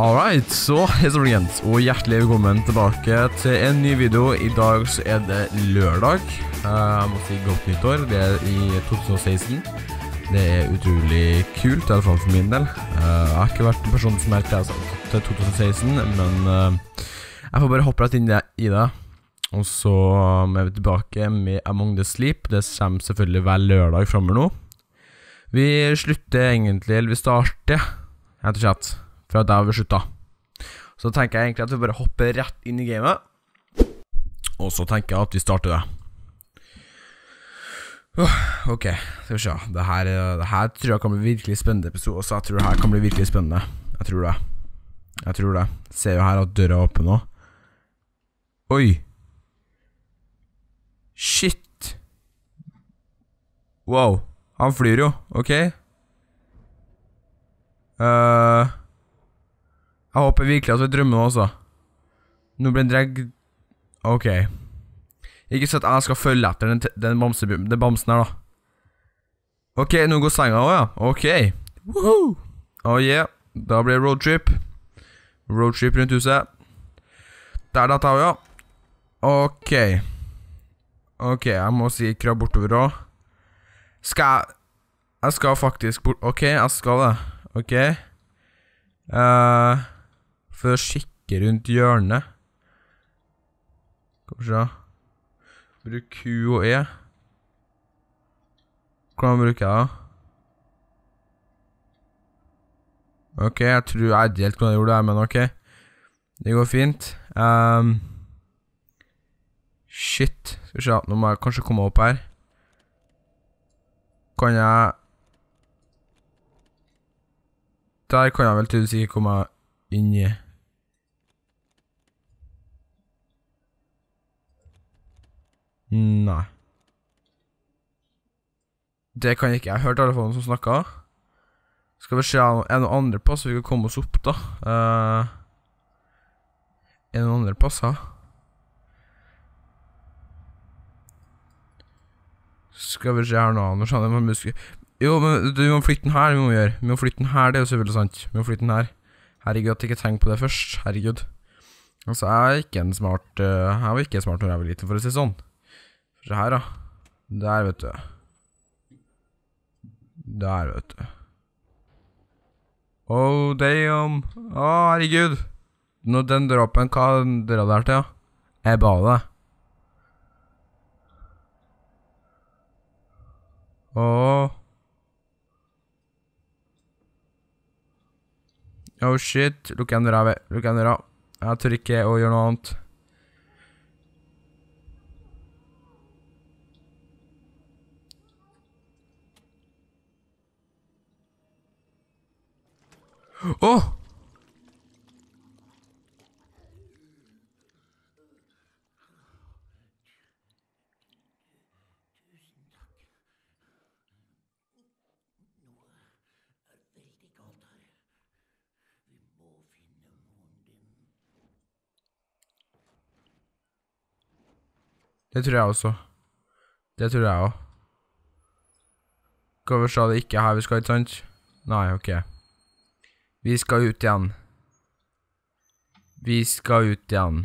Alright, så historiens, og hjertelig velkommen tilbake til en ny video. I dag så er det lørdag. Eh, jeg må si godt nyttår. Det er i 2016. Det er utrolig kult, i alle fall for min del. Eh, jeg har ikke vært en person som helt har satt til 2016, men eh, jeg får bare hoppe rett inn i det. Og så er vi tilbake med Among the Sleep. Det kommer selvfølgelig hver lørdag framover nå. Vi slutter egentlig, eller vi starter, rett og slett fra der vi slutta. Så tenker jeg egentlig at vi bare hopper rett inn i gamet. Og så tenker jeg at vi starter det. Ok, skal vi se. Det her, det her tror jeg kan bli virkelig spennende episode. Også altså. jeg tror det her kan bli virkelig spennende. Jeg tror det. Jeg tror det. Ser jo her at døra er åpen nå. Oi! Shit! Wow. Han flyr jo, OK? Uh, jeg håper virkelig at du drømmer nå altså. Nå blir ble dreg... Ok. Ikke så at jeg skal følge etter den, den, bamse, den bamsen her, da. Ok, nå går senga òg, ja. Ok. Woohoo! Oh yeah. Da blir det roadtrip. Roadtrip rundt huset. Der datt jeg òg, ja. Ok. Ok, jeg må sikre bortover òg. Skal jeg Jeg skal faktisk bort... Ok, jeg skal det. Ok. Uh, for å kikke rundt hjørnet. Skal vi se. Bruk Q og E. Hvordan bruker jeg det? Ok, jeg tror jeg vet ikke helt hvordan jeg gjorde det her, men ok. Det går fint. Um, shit. Skal vi se, nå må jeg kanskje komme opp her. Kan jeg... Der kan jeg vel tydeligvis ikke komme inn i. Nei. Det kan jeg ikke. Jeg hørte alle folk som snakka. Skal vi se Er det noen andre pass vi kan komme oss opp, da? Uh, er det noen andre passer? Skal vi se her nå Nå skjønner jeg muske. Jo, men du må flytte den her, vi må gjøre. Vi må flytte den her, det er jo selvfølgelig sant. Vi må flytte den her. Herregud, at jeg ikke tenker på det først. Herregud. Altså, jeg er ikke en smart uh, Jeg var ikke smart når jeg var liten, for å si det sånn. Se her, da. Der, vet du. Der, vet du. Oh, damn. Å, oh, herregud. Nå, den dråpen Hva drar der til, da? Jeg ba deg. Å oh. oh shit. Lukk endra. Lukk endra. Jeg tør ikke å gjøre noe annet. Åh! Oh. Det tror jeg også. Det tror jeg òg. Hvorfor sa det ikke her vi skal, ikke sant? Nei, ok. Vi skal ut igjen. Vi skal ut igjen.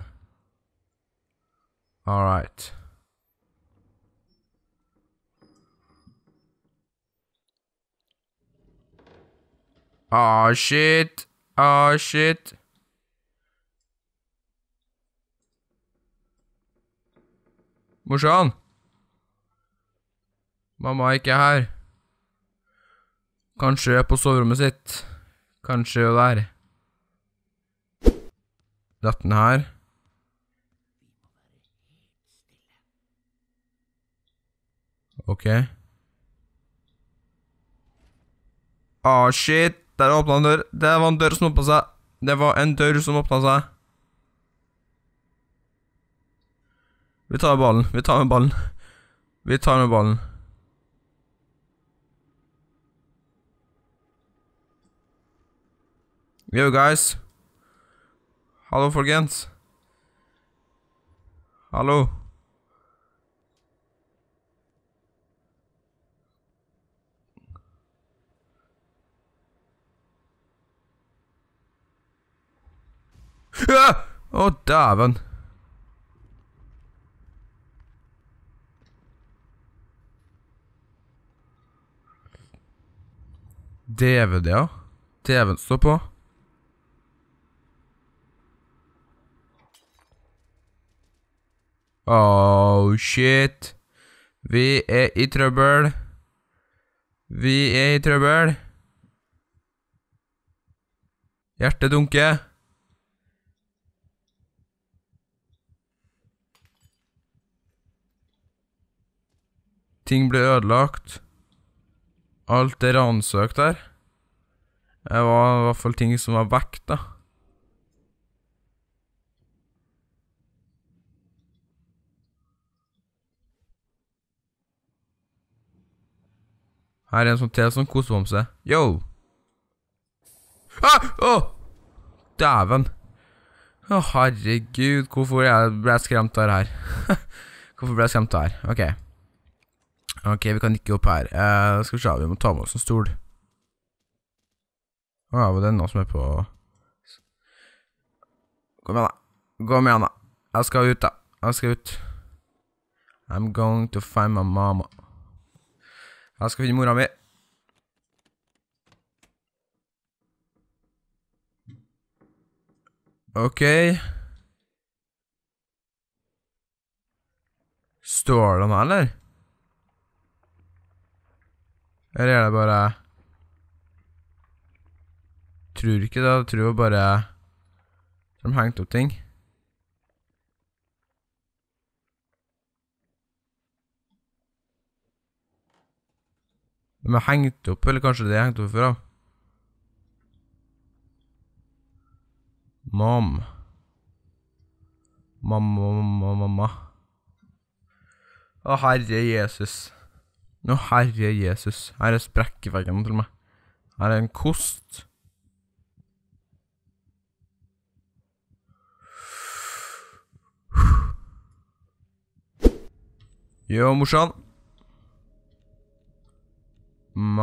All right. Ah, shit. Ah, oh, shit. Morsan? Mamma er ikke her. Kanskje er på soverommet sitt. Kanskje jo der. Datt den her? Ok. Ah, shit! Der åpna en dør. Det var en dør som åpna seg. Det var en dør som åpna seg. Vi tar med ballen. Vi tar med ballen. Vi tar med ballen. Yo, guys. Hallo, folkens. Hallo. Å, ja! oh, dæven. DVD-er. Dæven står på. Oh shit. Vi er i trøbbel. Vi er i trøbbel. Hjertet dunker. Ting ble ødelagt. Alt er ransøkt her. Det var i hvert fall ting som var vekk, da. Her er en sånn til sånn kosebamse. Yo! Ah! Oh! Dæven. Å, oh, herregud, hvorfor ble jeg skremt av det her? hvorfor ble jeg skremt av det her? Ok. Ok, vi kan ikke opp her. Uh, skal vi se, vi må ta med oss en stol. Å oh, ja, var det noen som er på Kom igjen, da. Kom igjen, da. Jeg skal ut, da. Jeg skal ut. I'm going to find my mama. Jeg skal finne mora mi. Ok. Står det her, eller? Eller er det bare Tror ikke det. Jeg tror bare de hengte opp ting. De er hengt opp, eller kanskje de er hengt opp fra? Mom. Mamma, mamma, mamma. Å, herre Jesus. Å, herre Jesus. Her er sprekkeveggene til meg. Her er en kost. Yo, morsan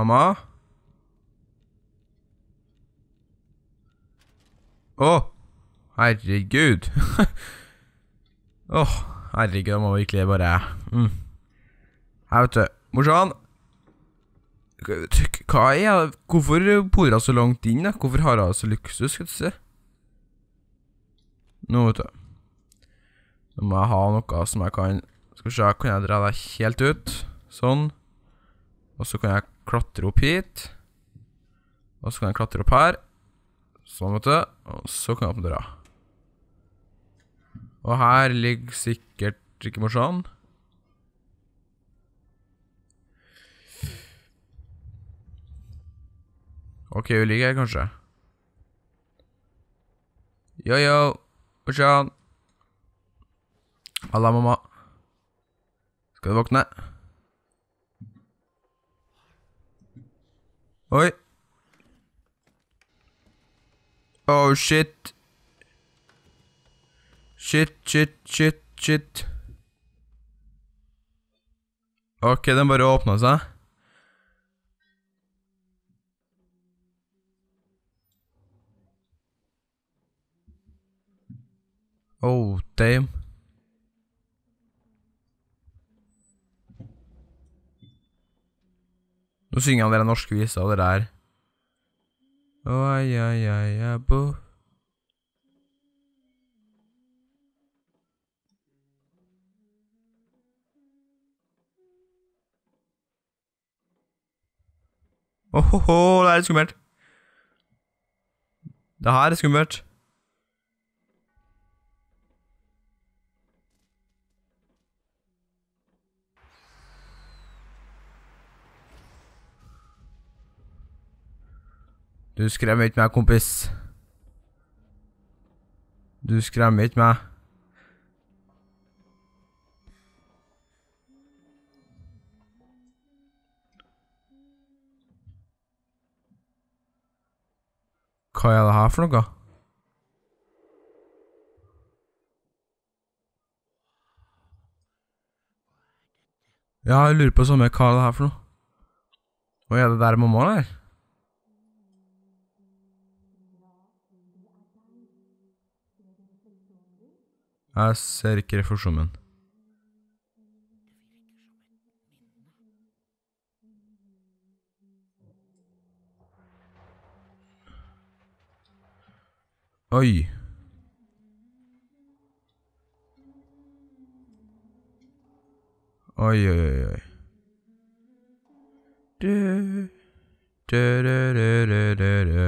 mamma? Å! Oh, herregud. Å, oh, herregud, jeg må virkelig bare mm. Her, vet du. Morsan. Hva er det? Hvorfor bor hun så langt inn? Da? Hvorfor har hun så luksus? Skal du se. Nå, vet du. Nå må jeg ha noe som jeg kan Skal vi se, kan jeg dra deg helt ut? Sånn. Og så kan jeg klatre opp hit. Og så kan jeg klatre opp her. Sånn, vet du. Og så kan jeg åpne døra. Og her ligger sikkert ikke morsan. Sånn. OK, hun ligger her, kanskje. Yo-yo, morsan. Halla, mamma. Skal du våkne? Oi. Oh, shit. Shit, shit, shit, shit. Ok, den bare åpna seg. Oh, damn. Nå synger han dere norske viser og det der. Oi, oi, oi, oi, bo. Ohoho, det er litt skummelt. Det her er skummelt. Du skremmer ikke meg, kompis. Du skremmer ikke meg. Hva er det her for noe? Ja, jeg lurer på samme hva er det her for noe. Hva er det der mamma er? Jeg ser ikke refusjonen. Oi. Oi, oi, oi, oi. Du, du, du, du, du, du, du.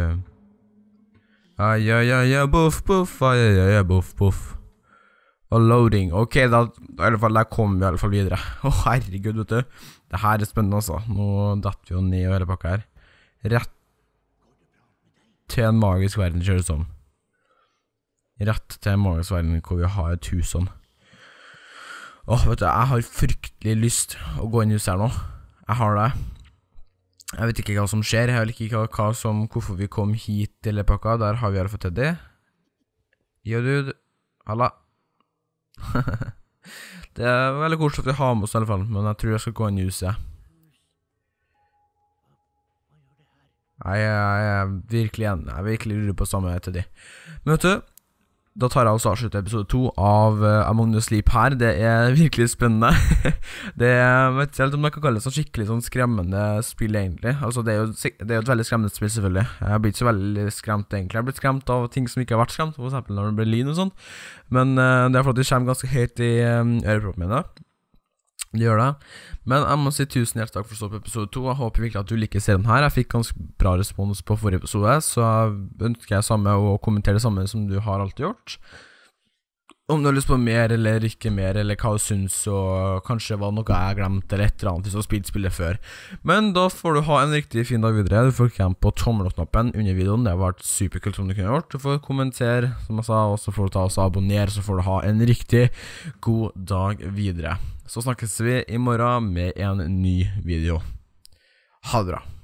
Ay, ay, ay, boff, boff, ay, ay, ay, boff, boff. Og loading. Ok, da, i alle fall, der kom vi i alle fall videre. Å, oh, herregud, vet du. Det her er spennende, altså. Nå datt vi jo ned og hele pakka her. Rett til en magisk verden, kjøres om. Rett til en magisk verden hvor vi har et hus sånn. Åh, oh, vet du, jeg har fryktelig lyst å gå inn i huset her nå. Jeg har det. Jeg vet ikke hva som skjer, jeg vet ikke hva som, hvorfor vi kom hit til hele pakka. Der har vi i alle fall Teddy. Yo, dude. Halla. det er veldig koselig at vi har med oss, i alle fall, men jeg tror jeg skal gå inn i huset. Jeg, jeg, jeg, virkelig, jeg virkelig lurer på samme til de. Men vet du da tar jeg også avslutte episode to av eh, Among the Sleep her. Det er virkelig spennende. det er, vet ikke helt om man kan kalle det sånn skikkelig sånn skremmende spill, egentlig. Altså, det er, jo, det er, jo, et veldig skremmende spill, selvfølgelig. Jeg blir ikke så veldig skremt, egentlig. Jeg har blitt skremt av ting som ikke har vært skremt, f.eks. når det blir lyn og sånn. Men uh, det er fordi det kommer ganske høyt i um, eh, øreproppene mine. Det gjør det. Men jeg må si tusen hjertelig takk for å stå på episode to. Jeg håper virkelig at du liker serien her. Jeg fikk ganske bra respons på forrige episode, så ønsker jeg samme å kommentere det samme som du har alltid gjort. Om du har lyst på mer eller ikke mer, eller hva du syns, og kanskje var noe jeg glemte, eller et eller annet, hvis du har spilt spillet før. Men da får du ha en riktig fin dag videre. Du får klemme på tommelknappen under videoen, det har vært superkult som du kunne gjort. Du får kommentere, som jeg sa, og så får du ta og abonnere, så får du ha en riktig god dag videre. Så snakkes vi i morgen med en ny video. Ha det bra.